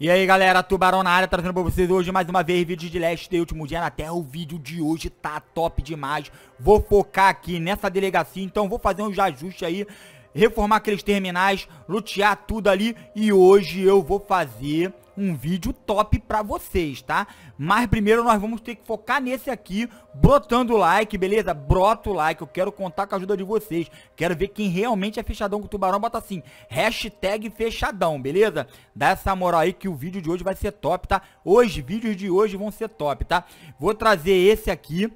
E aí galera, Tubarão na área, trazendo pra vocês hoje mais uma vez vídeo de Last Day, último dia na Terra, o vídeo de hoje tá top demais, vou focar aqui nessa delegacia, então vou fazer uns ajustes aí, reformar aqueles terminais, lutear tudo ali, e hoje eu vou fazer um vídeo top pra vocês, tá? Mas primeiro nós vamos ter que focar nesse aqui, botando o like, beleza? Brota o like, eu quero contar com a ajuda de vocês. Quero ver quem realmente é fechadão com o Tubarão, bota assim, hashtag fechadão, beleza? Dá essa moral aí que o vídeo de hoje vai ser top, tá? Hoje, vídeos de hoje vão ser top, tá? Vou trazer esse aqui,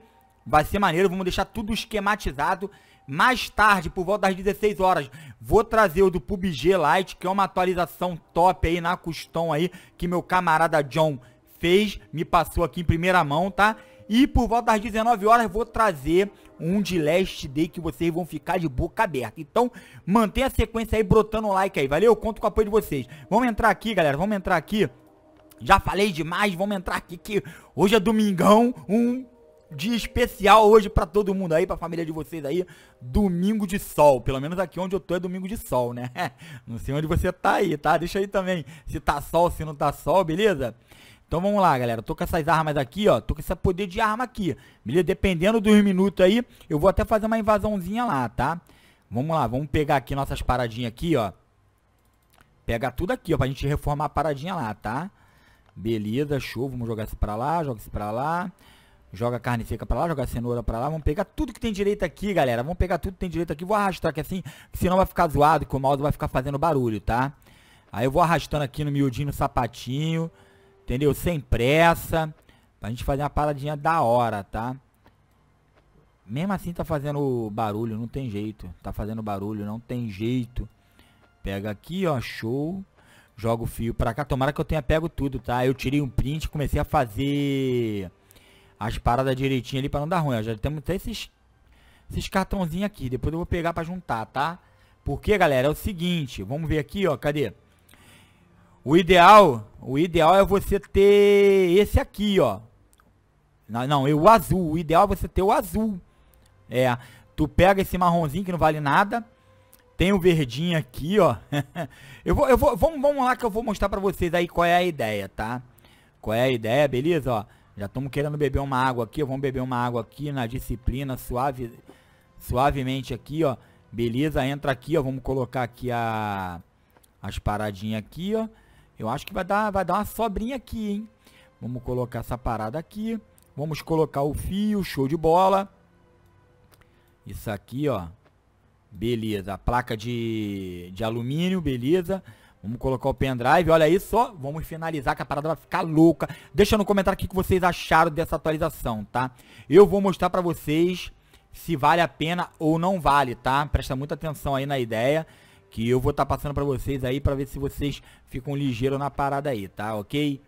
vai ser maneiro, vamos deixar tudo esquematizado. Mais tarde, por volta das 16 horas, vou trazer o do PUBG Lite, que é uma atualização top aí na Custom aí, que meu camarada John fez, me passou aqui em primeira mão, tá? E por volta das 19 horas vou trazer um de Last Day que vocês vão ficar de boca aberta. Então, mantenha a sequência aí, brotando o like aí, valeu? Conto com o apoio de vocês. Vamos entrar aqui, galera, vamos entrar aqui. Já falei demais, vamos entrar aqui que hoje é domingão, um dia especial hoje pra todo mundo aí, pra família de vocês aí. Domingo de sol. Pelo menos aqui onde eu tô é domingo de sol, né? Não sei onde você tá aí, tá? Deixa aí também se tá sol, se não tá sol, beleza? Então vamos lá, galera. Tô com essas armas aqui, ó. Tô com esse poder de arma aqui. Beleza? Dependendo dos minutos aí, eu vou até fazer uma invasãozinha lá, tá? Vamos lá, vamos pegar aqui nossas paradinhas aqui, ó. Pegar tudo aqui, ó, pra gente reformar a paradinha lá, tá? Beleza, show. Vamos jogar isso pra lá, joga isso pra lá. Joga carne seca pra lá, joga cenoura pra lá. Vamos pegar tudo que tem direito aqui, galera. Vamos pegar tudo que tem direito aqui. Vou arrastar aqui assim, senão vai ficar zoado, que o mouse vai ficar fazendo barulho, tá? Aí eu vou arrastando aqui no miudinho, no sapatinho. Entendeu? Sem pressa. Pra gente fazer uma paradinha da hora, tá? Mesmo assim tá fazendo barulho, não tem jeito. Tá fazendo barulho, não tem jeito. Pega aqui, ó, show. Joga o fio pra cá. Tomara que eu tenha pego tudo, tá? Eu tirei um print, comecei a fazer as paradas direitinho ali pra não dar ruim. Ó. Já temos até esses, esses cartãozinhos aqui. Depois eu vou pegar pra juntar, tá? Porque, galera, é o seguinte. Vamos ver aqui, ó. Cadê? O ideal, o ideal é você ter esse aqui, ó. Não, não, o azul. O ideal é você ter o azul. É, tu pega esse marronzinho que não vale nada. Tem o verdinho aqui, ó. eu vou, eu vou, vamos, vamos lá que eu vou mostrar pra vocês aí qual é a ideia, tá? Qual é a ideia, beleza? Ó. Já estamos querendo beber uma água aqui, vamos beber uma água aqui na disciplina, suave, suavemente aqui, ó. Beleza, entra aqui, ó, vamos colocar aqui a, as paradinhas aqui, ó. Eu acho que vai dar, vai dar uma sobrinha aqui, hein. Vamos colocar essa parada aqui. Vamos colocar o fio, show de bola. Isso aqui, ó. Beleza, a placa de, de alumínio, beleza. Beleza. Vamos colocar o pendrive, olha aí só. Vamos finalizar que a parada vai ficar louca. Deixa no comentário o que vocês acharam dessa atualização, tá? Eu vou mostrar pra vocês se vale a pena ou não vale, tá? Presta muita atenção aí na ideia que eu vou estar tá passando pra vocês aí pra ver se vocês ficam ligeiros na parada aí, tá? Ok?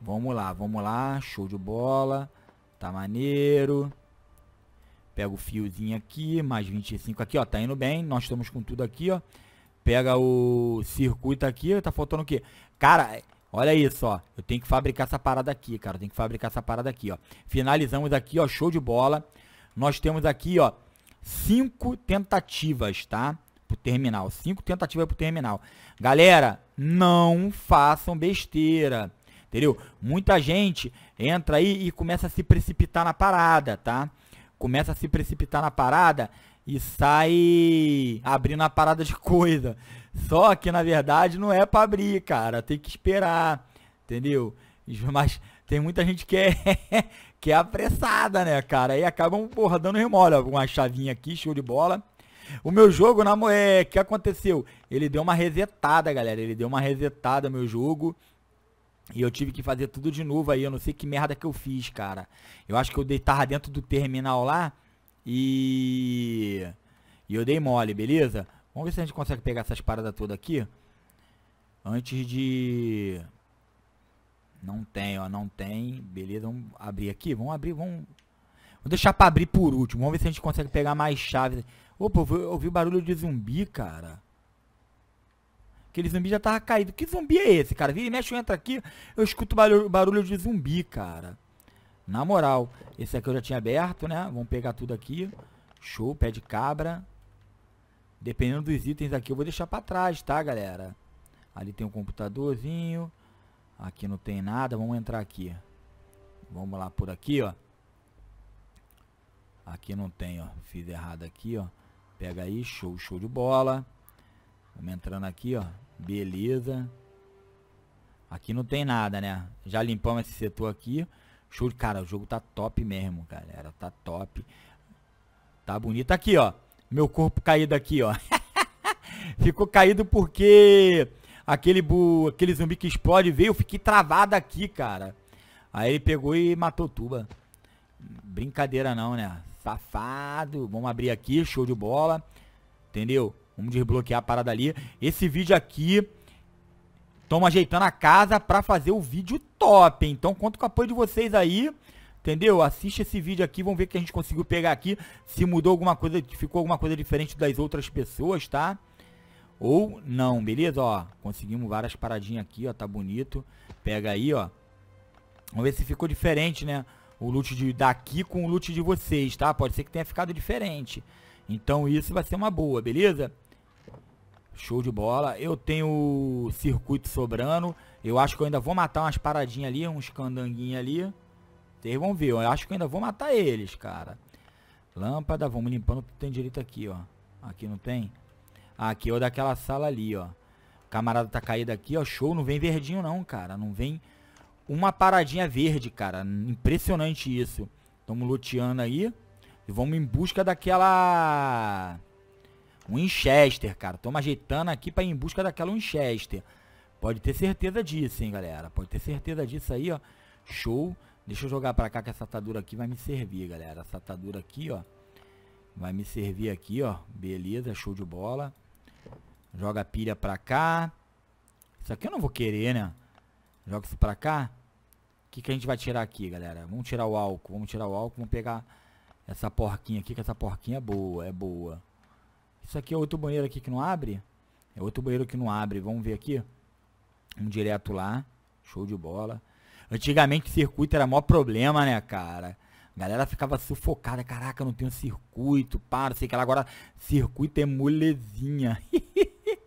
Vamos lá, vamos lá. Show de bola. Tá maneiro. Pega o fiozinho aqui, mais 25 aqui, ó. Tá indo bem. Nós estamos com tudo aqui, ó pega o circuito aqui, tá faltando o quê? Cara, olha isso, ó. Eu tenho que fabricar essa parada aqui, cara. Tem que fabricar essa parada aqui, ó. Finalizamos aqui, ó. Show de bola. Nós temos aqui, ó, cinco tentativas, tá? Pro terminal. Cinco tentativas pro terminal. Galera, não façam besteira. Entendeu? Muita gente entra aí e começa a se precipitar na parada, tá? Começa a se precipitar na parada e sai abrindo a parada de coisa. Só que na verdade não é para abrir, cara. Tem que esperar, entendeu? Mas tem muita gente que é, que é apressada, né, cara? Aí acabam, porra, dando remolho. Uma chavinha aqui, show de bola. O meu jogo, na é, que aconteceu? Ele deu uma resetada, galera. Ele deu uma resetada, meu jogo. E eu tive que fazer tudo de novo aí. Eu não sei que merda que eu fiz, cara. Eu acho que eu deitava dentro do terminal lá. E... E eu dei mole, beleza? Vamos ver se a gente consegue pegar essas paradas todas aqui. Antes de... Não tem, ó, não tem. Beleza, vamos abrir aqui. Vamos abrir, vamos... Vou deixar pra abrir por último. Vamos ver se a gente consegue pegar mais chaves. Opa, eu ouvi barulho de zumbi, cara. Aquele zumbi já tava caído. Que zumbi é esse, cara? Vira e mexe, entra aqui, eu escuto barulho, barulho de zumbi, cara. Na moral, esse aqui eu já tinha aberto, né? Vamos pegar tudo aqui. Show, pé de cabra. Dependendo dos itens aqui, eu vou deixar pra trás, tá, galera? Ali tem um computadorzinho. Aqui não tem nada. Vamos entrar aqui. Vamos lá por aqui, ó. Aqui não tem, ó. Fiz errado aqui, ó. Pega aí, show, show de bola. Vamos entrando aqui, ó. Beleza. Aqui não tem nada, né? Já limpamos esse setor aqui. Show, cara, o jogo tá top mesmo, galera. Tá top. Tá bonito. Aqui, ó. Meu corpo caído aqui, ó. Ficou caído porque aquele, bu, aquele zumbi que explode veio. Eu fiquei travado aqui, cara. Aí ele pegou e matou Tuba. Brincadeira não, né? Safado. Vamos abrir aqui. Show de bola. Entendeu? Vamos desbloquear a parada ali. Esse vídeo aqui Estamos ajeitando a casa para fazer o vídeo top. Então conto com o apoio de vocês aí. Entendeu? Assiste esse vídeo aqui, vamos ver o que a gente conseguiu pegar aqui. Se mudou alguma coisa, ficou alguma coisa diferente das outras pessoas, tá? Ou não, beleza? Ó, conseguimos várias paradinhas aqui, ó, tá bonito. Pega aí, ó. Vamos ver se ficou diferente, né? O loot de, daqui com o loot de vocês, tá? Pode ser que tenha ficado diferente. Então isso vai ser uma boa, beleza? Show de bola. Eu tenho circuito sobrando. Eu acho que eu ainda vou matar umas paradinhas ali, uns candanguinhos ali. Vocês vão ver, eu acho que eu ainda vou matar eles, cara. Lâmpada, vamos limpando o que tem direito aqui, ó. Aqui não tem? Aqui é o daquela sala ali, ó. Camarada tá caído aqui, ó. Show, não vem verdinho não, cara. Não vem uma paradinha verde, cara. Impressionante isso. Tamo luteando aí. E vamos em busca daquela... Winchester, cara. Tô ajeitando aqui para ir em busca daquela Winchester. Pode ter certeza disso, hein, galera. Pode ter certeza disso aí, ó. Show. Deixa eu jogar pra cá que essa atadura aqui vai me servir, galera. Essa atadura aqui, ó. Vai me servir aqui, ó. Beleza, show de bola. Joga a pilha pra cá. Isso aqui eu não vou querer, né? Joga isso pra cá. O que, que a gente vai tirar aqui, galera? Vamos tirar o álcool. Vamos tirar o álcool. Vamos pegar essa porquinha aqui, que essa porquinha é boa, é boa. Isso aqui é outro banheiro aqui que não abre. É outro banheiro que não abre. Vamos ver aqui. Um direto lá. Show de bola. Antigamente circuito era maior problema, né, cara? A galera ficava sufocada. Caraca, não tem um circuito. Para, sei que ela agora. Circuito é molezinha.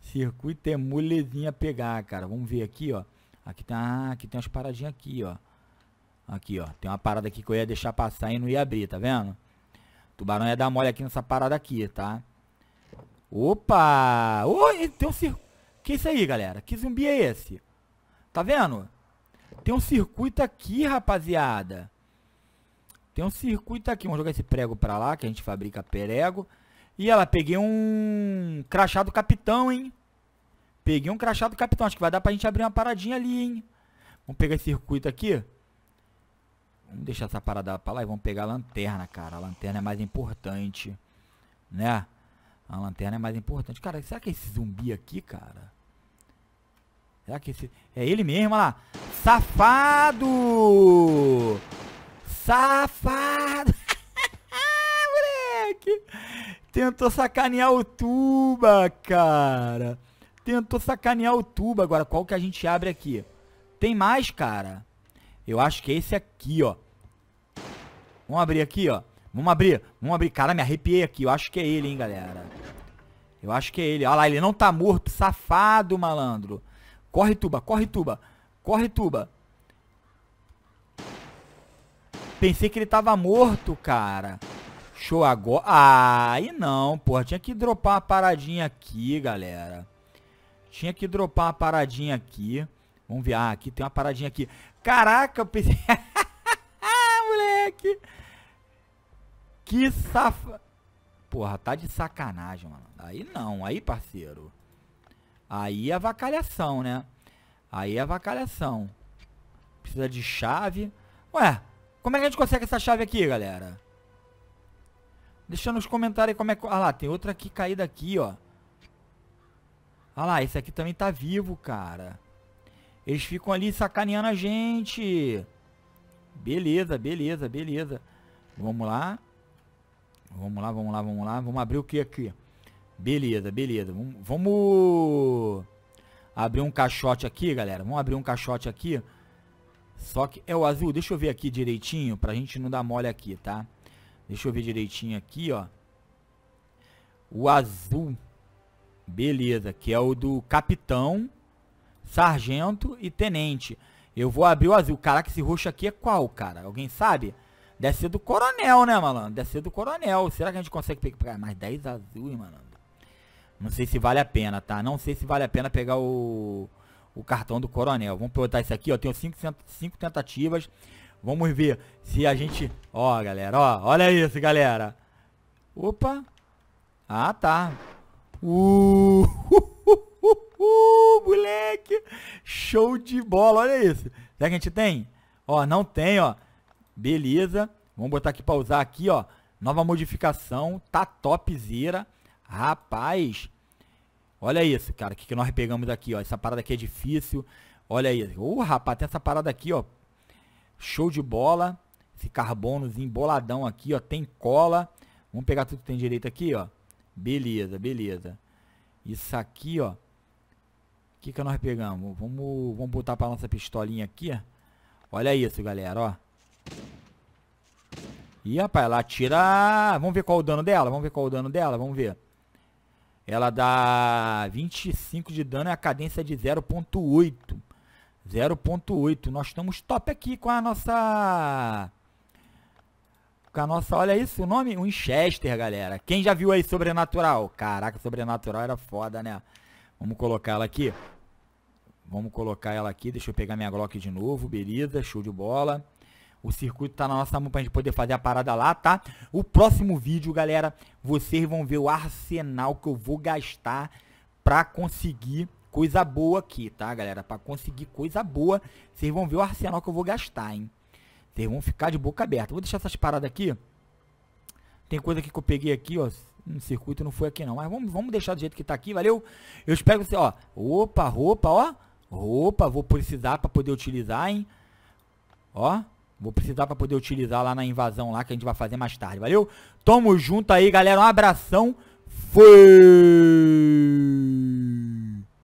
circuito é molezinha pegar, cara. Vamos ver aqui, ó. Aqui tá, aqui tem umas paradinhas aqui, ó. Aqui, ó. Tem uma parada aqui que eu ia deixar passar e não ia abrir, tá vendo? Tubarão ia dar mole aqui nessa parada aqui, tá? Opa! Oi, tem um circuito. Que isso aí, galera? Que zumbi é esse? Tá vendo? Tem um circuito aqui, rapaziada. Tem um circuito aqui. Vamos jogar esse prego pra lá, que a gente fabrica prego. E ela, peguei um crachado capitão, hein? Peguei um crachado capitão. Acho que vai dar pra gente abrir uma paradinha ali, hein? Vamos pegar esse circuito aqui. Vamos deixar essa parada pra lá e vamos pegar a lanterna, cara. A lanterna é mais importante, né? A lanterna é mais importante. Cara, será que é esse zumbi aqui, cara? Será que esse... É ele mesmo, olha lá. Safado! Safado! Moleque! Tentou sacanear o tuba, cara. Tentou sacanear o tuba. Agora, qual que a gente abre aqui? Tem mais, cara. Eu acho que é esse aqui, ó. Vamos abrir aqui, ó. Vamos abrir, vamos abrir. Cara, me arrepiei aqui. Eu acho que é ele, hein, galera. Eu acho que é ele. Olha lá, ele não tá morto. Safado, malandro. Corre, tuba, corre, tuba. Corre, tuba. Pensei que ele tava morto, cara. Show agora. Ah, e não, porra. Tinha que dropar uma paradinha aqui, galera. Tinha que dropar uma paradinha aqui. Vamos ver. Ah, aqui tem uma paradinha aqui. Caraca, eu pensei... Moleque! Que safa... Porra, tá de sacanagem, mano. Aí não, aí, parceiro. Aí é vacalhação, né? Aí é vacalhação. Precisa de chave. Ué, como é que a gente consegue essa chave aqui, galera? Deixa nos comentários aí como é que... Ah lá, tem outra aqui caída aqui, ó. Ah lá, esse aqui também tá vivo, cara. Eles ficam ali sacaneando a gente. Beleza, beleza, beleza. Vamos lá. Vamos lá, vamos lá, vamos lá. Vamos abrir o que aqui? Beleza, beleza. Vamos abrir um caixote aqui, galera. Vamos abrir um caixote aqui. Só que é o azul. Deixa eu ver aqui direitinho pra gente não dar mole aqui, tá? Deixa eu ver direitinho aqui, ó. O azul. Beleza, que é o do capitão sargento e tenente. Eu vou abrir o azul. Caraca, esse roxo aqui é qual, cara? Alguém sabe? Deve ser do coronel, né, malandro? Deve ser do coronel. Será que a gente consegue pegar mais 10 azuis, malandro? Não sei se vale a pena, tá? Não sei se vale a pena pegar o, o cartão do coronel. Vamos botar isso aqui, ó. Tenho 5 cinco, tentativas. Vamos ver se a gente... Ó, galera, ó. Olha isso, galera. Opa. Ah, tá. Uh! moleque! Show de bola, olha isso. Será que a gente tem? Ó, não tem, ó. Beleza. Vamos botar aqui para usar aqui, ó. Nova modificação, tá topzera. Rapaz, olha isso, cara. O que, que nós pegamos aqui, ó. Essa parada aqui é difícil. Olha aí. Uh, rapaz, tem essa parada aqui, ó. Show de bola. Esse carbonozinho boladão aqui, ó. Tem cola. Vamos pegar tudo que tem direito aqui, ó. Beleza, beleza. Isso aqui, ó que que nós pegamos? Vamos, vamos botar pra nossa pistolinha aqui. Olha isso, galera, ó. Ih, rapaz, ela atira... Vamos ver qual é o dano dela, vamos ver qual é o dano dela, vamos ver. Ela dá 25 de dano e a cadência é de 0.8. 0.8. Nós estamos top aqui com a nossa... Com a nossa... Olha isso, o nome? Winchester, galera. Quem já viu aí Sobrenatural? Caraca, Sobrenatural era foda, né? Vamos colocar ela aqui. Vamos colocar ela aqui. Deixa eu pegar minha Glock de novo. Beleza, show de bola. O circuito tá na nossa mão pra gente poder fazer a parada lá, tá? O próximo vídeo, galera, vocês vão ver o arsenal que eu vou gastar pra conseguir coisa boa aqui, tá, galera? Pra conseguir coisa boa, vocês vão ver o arsenal que eu vou gastar, hein? Vocês vão ficar de boca aberta. Vou deixar essas paradas aqui. Tem coisa aqui que eu peguei aqui, ó. No circuito não foi aqui não. Mas vamos, vamos deixar do jeito que tá aqui, valeu? Eu espero que você, ó. Opa, roupa, ó. Opa, vou precisar para poder utilizar, hein? Ó, vou precisar para poder utilizar lá na invasão lá que a gente vai fazer mais tarde, valeu? Tamo junto aí, galera. Um abração. Fui!